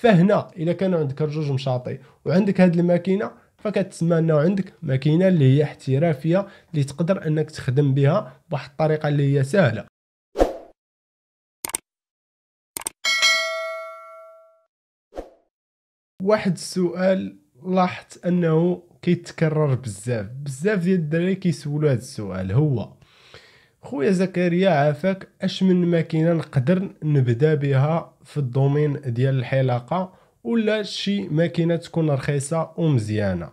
فهنا الا كان عندك جوج مشاطي وعندك هاد الماكينه فكتسمى انه عندك ماكينه اللي هي احترافيه اللي تقدر انك تخدم بها بواحد الطريقه اللي هي سهله واحد السؤال لاحظت انه كيتكرر بزاف بزاف ديال الدراري كيسولوا هذا السؤال هو خويا زكريا عافاك اش من ماكينه نقدر نبدا بها في الدومين ديال الحلاقه ولا شي ماكينه تكون رخيصه ومزيانه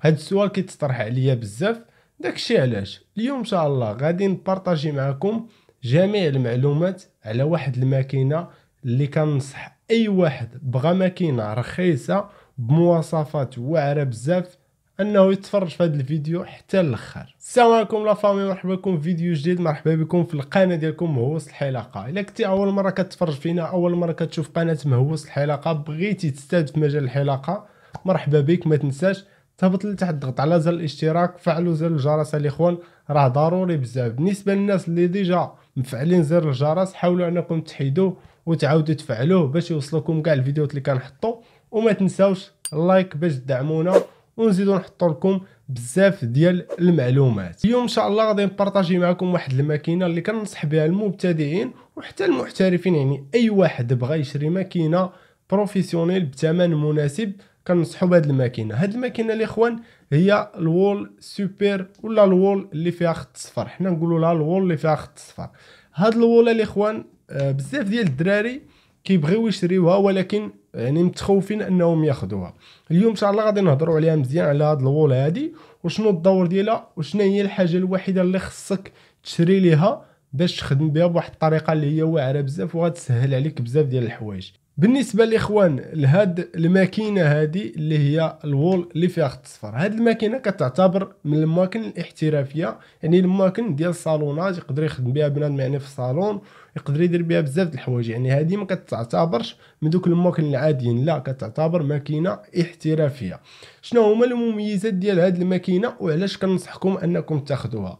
هاد السؤال كيتطرح عليا بزاف داكشي علاش اليوم ان شاء الله غادي نبارطاجي معكم جميع المعلومات على واحد الماكينه اللي كنصح اي واحد بغى ماكينه رخيصه بمواصفات واعره بزاف انه يتفرج في هذا الفيديو حتى الاخر السلام عليكم لا فامي مرحبا بكم في فيديو جديد مرحبا بكم في القناه ديالكم مهوس الحلقه الا كنتي اول مره كتفرج فينا اول مره كتشوف قناه مهوس الحلقه بغيتي تستاد في مجال الحلقه مرحبا بك ما تنساش تهبط لتحت ضغط على زر الاشتراك فعلوا زر الجرس الاخوان راه ضروري بزاف بالنسبه للناس اللي ديجا مفعلين زر الجرس حاولوا انكم تحيدوه وتعاودوا تفعلوه باش يوصلكم كاع الفيديوهات اللي كنحطو وما تنساوش اللايك باش تدعمونا ونزيدو نحطو لكم بزاف ديال المعلومات اليوم ان شاء الله غادي نبارطاجي معكم واحد الماكينه اللي كنصح بها المبتدئين وحتى المحترفين يعني اي واحد بغى يشري ماكينه بروفيسيونيل بثمن مناسب كنصحو بهاد الماكينه هاد الماكينه الاخوان هي الوول سوبر ولا الوول اللي فيها خط صفر حنا نقولوا لها الوول اللي فيها خط صفر هاد الوول الاخوان آه، بزاف ديال الدراري كيبغيو يشريوها ولكن يعني متخوفين انهم ياخذوها اليوم ان شاء الله غادي نهضروا عليها مزيان على هاد الوول هادي وشنو الدور ديالها وشنو هي الحاجه الوحيده اللي خصك تشري ليها باش تخدم بها بواحد الطريقه اللي هي واعره بزاف وغتسهل عليك بزاف ديال الحوايج بالنسبه لاخوان لهاد الماكينه هذه اللي هي الوول اللي فيها خط الصفر هاد الماكينه كتعتبر من الماكن الاحترافيه يعني الماكن ديال الصالونات يقدر يخدم بها بنادم يعني في الصالون يقدر يدير بها بزاف د الحوايج يعني هادي ما كتعتبرش من دوك الماكن العاديين لا كتعتبر ماكينه احترافيه شنو هما المميزات ديال هاد الماكينه وعلاش كنصحكم انكم تاخذوها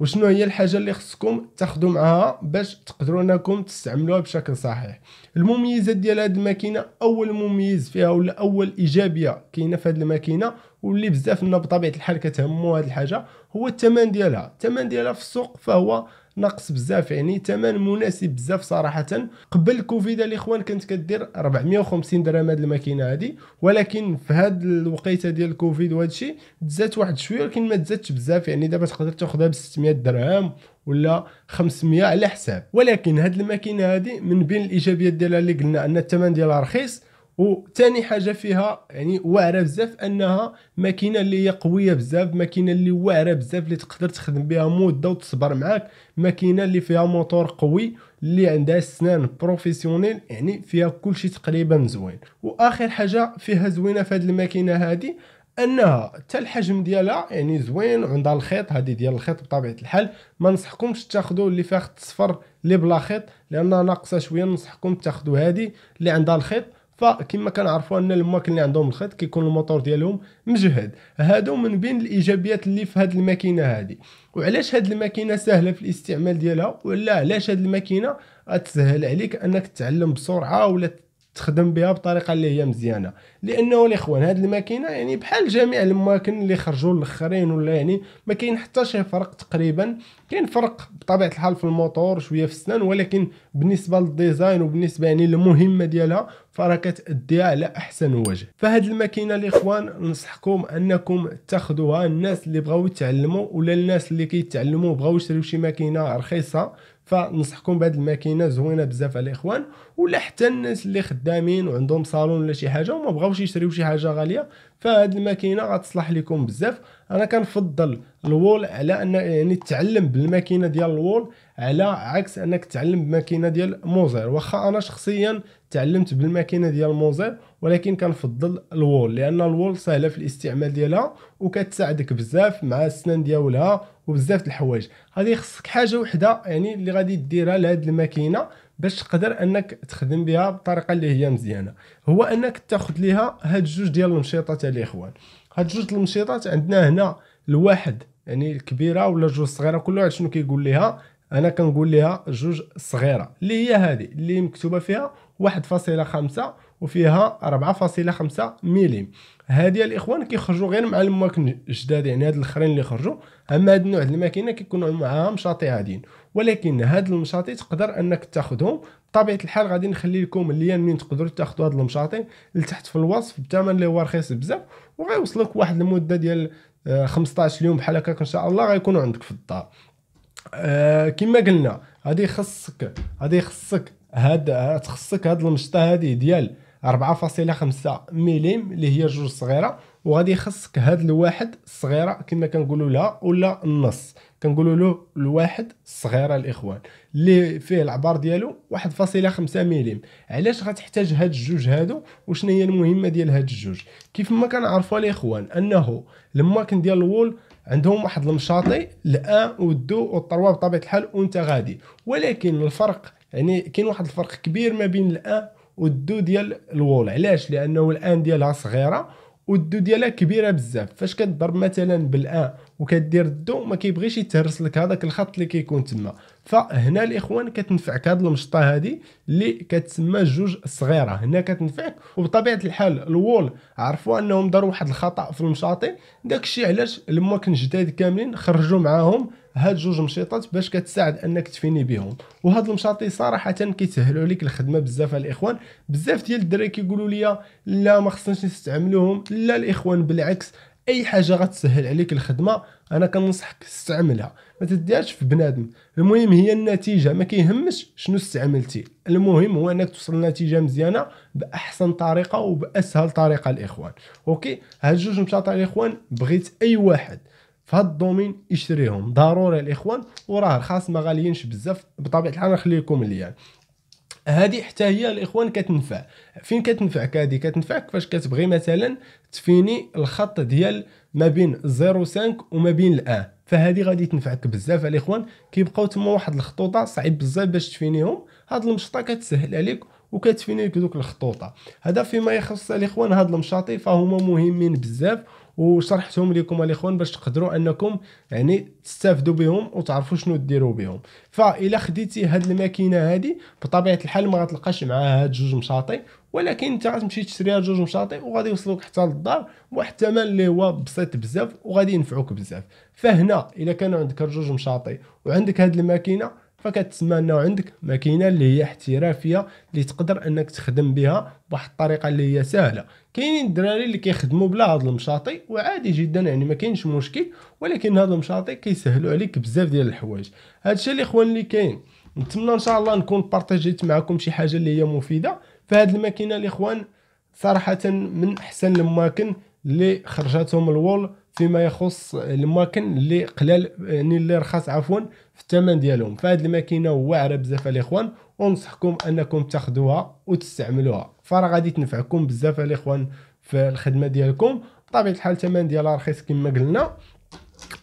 وشنو هي الحاجه اللي خصكم تاخذوا معاها باش تقدروا انكم تستعملوها بشكل صحيح المميزات ديال هذه الماكينه اول مميز فيها ولا اول ايجابيه كاينه في هذه الماكينه واللي بزاف لنا بطبيعه الحال كتهموا هذه الحاجه هو الثمن ديالها الثمن ديالها في السوق فهو ناقص بزاف يعني ثمن مناسب بزاف صراحه قبل كوفيد الاخوان كنت كدير 450 درهم هاد الماكينه هادي ولكن في هاد الوقيته ديال كوفيد وهذا الشيء تزات واحد شويه ولكن ما تزاتش بزاف يعني دابا تقدر تاخذها ب 600 درهم ولا 500 على حساب ولكن هاد الماكينه هادي من بين الايجابيات ديالها اللي قلنا ان الثمن ديالها رخيص وثاني حاجه فيها يعني واعره بزاف انها ماكينه اللي هي قويه بزاف ماكينه اللي واعره بزاف اللي تقدر تخدم بها مده وتصبر معاك ماكينه اللي فيها موتور قوي اللي عندها سنان بروفيسيونيل يعني فيها كلشي تقريبا زوين واخر حاجه فيها زوينه في هذه الماكينه هذه انها حتى الحجم ديالها يعني زوين وعندها الخيط هذه ديال الخيط بطبيعه الحال ما نصحكمش تاخذوا اللي فيها خط صفر اللي بلا خيط لانها ناقصه شويه ننصحكم تاخذوا هذه اللي عندها الخيط فكما كنعرفوا ان الماكل اللي عندهم الخيط كيكون الموتور ديالهم مجهد هادو من بين الايجابيات اللي في هاد الماكينه هادي وعلاش هاد الماكينه سهله في الاستعمال ديالها ولا علاش هاد الماكينه تسهل عليك انك تتعلم بسرعه ولا تخدم بها بطريقه اللي هي مزيانه لانه الاخوان هاد الماكينه يعني بحال جميع الماكن اللي خرجوا الاخرين ولا يعني ما كاين حتى شي فرق تقريبا كاين فرق بطبيعه الحال في الموتور شويه في السنان ولكن بالنسبه للديزاين وبالنسبه يعني للمهمه ديالها فراه كتاديها على احسن وجه فهاد الماكينه الاخوان ننصحكم انكم تاخذوها الناس اللي بغاو يتعلموا ولا الناس اللي كيتعلموا بغاو يشريو شي ماكينه رخيصه فنصحكم بهذه الماكينه زوينه بزاف على الاخوان ولا حتى الناس اللي خدامين وعندهم صالون ولا شي حاجه وما بغاوش يشريو شي حاجه غاليه فهاد الماكينه غتصلح لكم بزاف انا كنفضل الوول على ان يعني تعلم بالماكينه ديال الوول على عكس انك تعلم بماكينه ديال موزير واخا انا شخصيا تعلمت بالماكينه ديال موزير ولكن كنفضل الوول لان الوول سهله في الاستعمال ديالها وكتساعدك بزاف مع السنان ديالها وبزاف د الحوايج غادي خصك حاجه وحده يعني اللي غادي ديرها لهاد الماكينه باش تقدر انك تخدم بها بطريقه اللي هي مزيانه هو انك تاخذ ليها هاد جوج ديال المشيطات الاخوان هاد جوج المشيطات عندنا هنا الواحد يعني الكبيره ولا جوج صغيره كل واحد شنو كيقول ليها انا كنقول ليها جوج صغيره اللي هي هذه اللي مكتوبه فيها 1.5 وفيها 4.5 ميليم هذه الاخوان كيخرجوا غير مع الماكن جداد يعني هاد الاخرين اللي خرجوا اما هاد النوع د الماكينه كيكونوا معاها مشاطي عاديين ولكن هاد المشاطي تقدر انك تاخذهم طبيعه الحال غادي نخلي لكم اللين منين تقدروا تاخذوا هذا المشاطين لتحت في الوصف بثمن اللي هو رخيص بزاف وغيوصلك واحد المده ديال 15 آه، يوم بحال هكاك ان شاء الله غيكونوا عندك في الدار أه كما قلنا غادي خصك غادي خصك هاد تخصك هاد المشطه هذه ديال 4.5 ملم اللي هي جوج صغيره وغادي يخصك هاد الواحد الصغيره كما كنقولوا لها ولا النص كنقولوا له الواحد الصغيره الاخوان اللي فيه العبار ديالو 1.5 ملم علاش غتحتاج هاد الجوج هادو وشنو هي المهمه ديال هاد الجوج كيف ما كنعرفوا الاخوان انه الماكن ديال الول عندهم واحد المشاطي الان والدو والطروه بطبيعه الحال وانت غادي ولكن الفرق يعني كاين واحد الفرق كبير ما بين الان والدو ديال الول علاش لانه الان ديالها صغيره والدو ديالها كبيره بزاف فاش كتضرب مثلا بالان وكدير الدو ما كيبغيش يتهرس لك هذاك الخط اللي كيكون تما فهنا الاخوان كتنفعك هاد المشطه هادي اللي كتسمى جوج صغيره هنا كتنفعك وبطبيعه الحال الوول عرفوا انهم داروا واحد الخطا في المشاطي داكشي علاش لما كنجداد كاملين خرجوا معاهم هاد جوج مشيطات باش كتساعد انك تفيني بهم وهاد المشاطي صراحه كيسهلوا عليك الخدمه بزاف الاخوان بزاف ديال الدراري كيقولوا لي لا ما خصناش نستعملوهم لا الاخوان بالعكس اي حاجه غتسهل عليك الخدمه انا كننصحك استعملها ما تديهاش في بنادم المهم هي النتيجه ما كيهمش شنو استعملتي المهم هو انك توصل لنتيجه مزيانه باحسن طريقه وباسهل طريقه الاخوان اوكي هاد جوج مشاطع الاخوان بغيت اي واحد في هاد الدومين يشريهم ضروري الاخوان وراه رخاص ما غاليينش بزاف بطبيعه الحال نخليكم لكم يعني هذه حتى هي الاخوان كتنفع فين كتنفعك هذه كتنفعك فاش كتبغي مثلا تفيني الخط ديال ما بين 05 وما بين الان فهذه غادي تنفعك بزاف الاخوان كيبقاو تما واحد الخطوطه صعيب بزاف باش تفينيهم هاد المشطه كتسهل عليك لك دوك الخطوطه هذا فيما يخص الاخوان هاد المشاطي فهما مهمين بزاف وشرحتهم لكم الاخوان باش تقدروا انكم يعني تستافدوا بهم وتعرفوا شنو ديروا بهم فالا خديتي هذه الماكينه هذه بطبيعه الحال ما غتلقاش معاها هاد جوج مشاطي ولكن انت غتمشي تشري هاد جوج مشاطي وغادي يوصلوك حتى للدار بواحد الثمن اللي هو بسيط بزاف وغادي ينفعوك بزاف فهنا الا كان عندك جوج مشاطي وعندك هاد الماكينه فكتسمى انه عندك ماكينه اللي هي احترافيه اللي تقدر انك تخدم بها بواحد الطريقه اللي هي سهله كاينين الدراري اللي كيخدموا بلا هذا المشاطي وعادي جدا يعني ما كاينش مشكل ولكن هذا المشاطي كيسهلوا عليك بزاف ديال الحوايج هادشي اللي اخوان اللي كاين نتمنى ان شاء الله نكون بارطاجيت معكم شي حاجه اللي هي مفيده فهاد الماكينه الاخوان صراحه من احسن الماكن اللي خرجتهم الوول فيما يخص الماكن اللي قلال يعني اللي رخص عفوا في الثمن ديالهم فهاد الماكينه واعره بزاف الاخوان ونصحكم انكم تاخذوها وتستعملوها فراه غادي تنفعكم بزاف الاخوان في الخدمه ديالكم بطبيعه الحال الثمن ديالها رخيص كما قلنا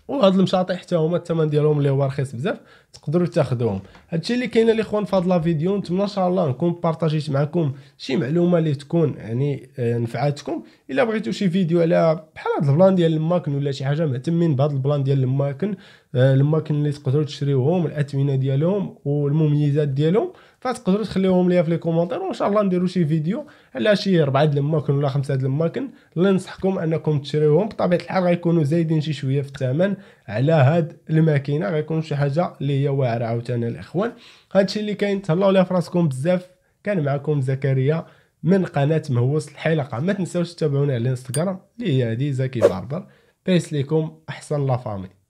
وهاد المشاطح حتى هما الثمن ديالهم اللي هو رخيص بزاف تقدروا تاخذوهم هادشي اللي كاين الاخوان في هاد لا فيديو نتمنى ان شاء الله نكون بارطاجيت معكم شي معلومه اللي تكون يعني آه، نفعاتكم الا بغيتو شي فيديو على بحال هاد البلان ديال الماكن ولا شي حاجه مهتمين بهاد البلان ديال الماكن آه، الماكن اللي تقدروا تشريوهم الاثمنه ديالهم والمميزات ديالهم فتقدروا تخليوهم ليا في لي كومونتير وان شاء الله نديروا شي فيديو على شي اربعه د الماكن ولا خمسه د الماكن اللي ننصحكم انكم تشريوهم بطبيعه الحال غيكونوا زايدين شي شويه في الثمن على هاد الماكينه غيكون شي حاجه اللي هي واعره عاوتاني الاخوان هادشي اللي كاين تهلاو ليها فراسكم بزاف كان معكم زكريا من قناه مهوس الحلقه ما تنساوش تتابعونا على الانستغرام اللي هي هادي زكي باربر بيس ليكم احسن لافامي